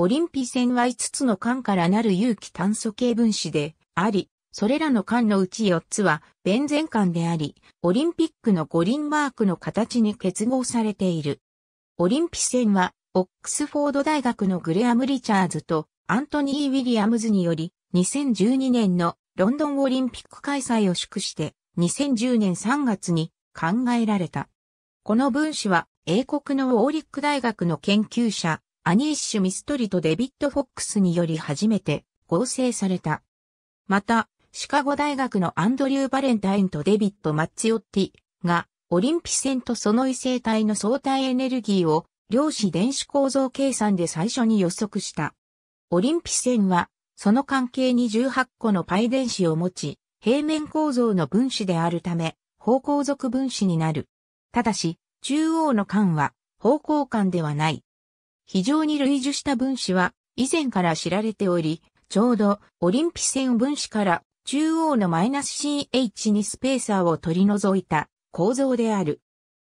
オリンピ線は5つの艦からなる有機炭素系分子であり、それらの艦のうち4つはベンゼン環であり、オリンピックの五輪マークの形に結合されている。オリンピ線は、オックスフォード大学のグレアム・リチャーズとアントニー・ウィリアムズにより、2012年のロンドンオリンピック開催を祝して、2010年3月に考えられた。この分子は英国のウォーリック大学の研究者、アニーッシュ・ミストリとデビッド・フォックスにより初めて合成された。また、シカゴ大学のアンドリュー・バレンタインとデビッド・マッチオッティが、オリンピ戦とその異性体の相対エネルギーを量子電子構造計算で最初に予測した。オリンピ戦は、その関係に18個のパイ電子を持ち、平面構造の分子であるため、方向属分子になる。ただし、中央の間は方向間ではない。非常に類似した分子は以前から知られており、ちょうどオリンピ線分子から中央のマイナス CH にスペーサーを取り除いた構造である。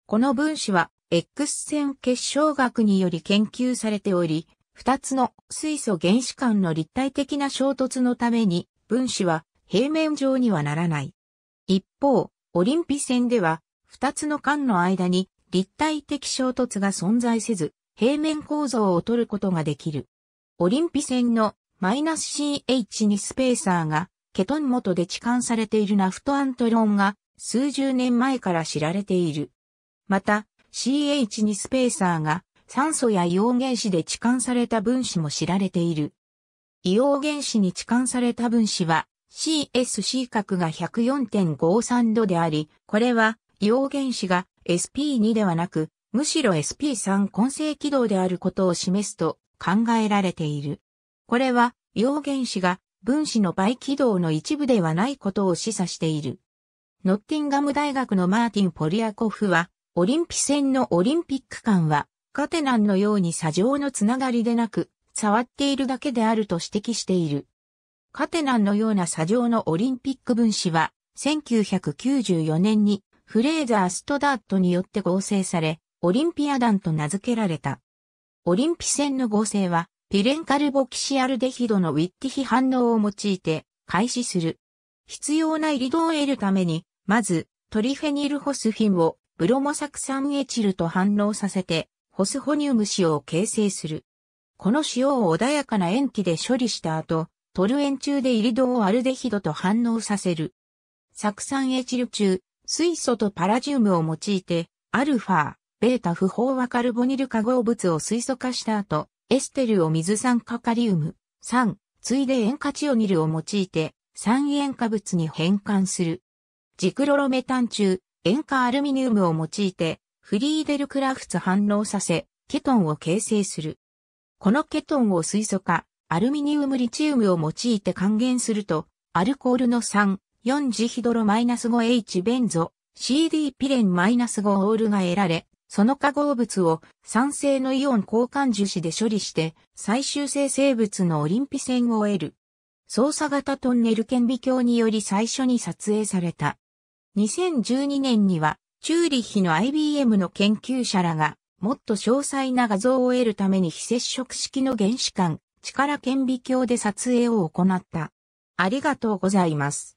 この分子は X 線結晶学により研究されており、二つの水素原子間の立体的な衝突のために分子は平面上にはならない。一方、オリンピ線では二つの間の間に立体的衝突が存在せず、平面構造を取ることができる。オリンピ線のマイナス CH にスペーサーがケトン元で置換されているナフトアントロンが数十年前から知られている。また CH にスペーサーが酸素や硫黄原子で置換された分子も知られている。硫黄原子に置換された分子は CSC 角が104.53度であり、これは硫黄原子が SP2 ではなくむしろ SP3 混成軌道であることを示すと考えられている。これは、陽原子が分子の倍軌道の一部ではないことを示唆している。ノッティンガム大学のマーティン・ポリアコフは、オリンピ戦のオリンピック間は、カテナンのように砂上のつながりでなく、触っているだけであると指摘している。カテナンのような砂上のオリンピック分子は、1994年にフレーザー・ストダートによって合成され、オリンピア団と名付けられた。オリンピ戦の合成は、ピレンカルボキシアルデヒドのウィッティヒ反応を用いて、開始する。必要なリドを得るために、まず、トリフェニルホスフィンをブロモサクサンエチルと反応させて、ホスホニウム塩を形成する。この塩を穏やかな塩基で処理した後、トルエン中でイリドをアルデヒドと反応させる。酢酸エチル中、水素とパラジウムを用いて、アルファ、ー、ベータ不飽和カルボニル化合物を水素化した後、エステルを水酸化カリウム、酸、ついで塩化チオニルを用いて、酸塩化物に変換する。ジクロロメタン中、塩化アルミニウムを用いて、フリーデルクラフツ反応させ、ケトンを形成する。このケトンを水素化、アルミニウムリチウムを用いて還元すると、アルコールの酸、4ジヒドロマイナス -5H ベンゾ、CD ピレンマイナス -5 オールが得られ、その化合物を酸性のイオン交換樹脂で処理して最終生成物のオリンピ線を得る。操作型トンネル顕微鏡により最初に撮影された。2012年にはチューリッヒの IBM の研究者らがもっと詳細な画像を得るために非接触式の原子間力顕微鏡で撮影を行った。ありがとうございます。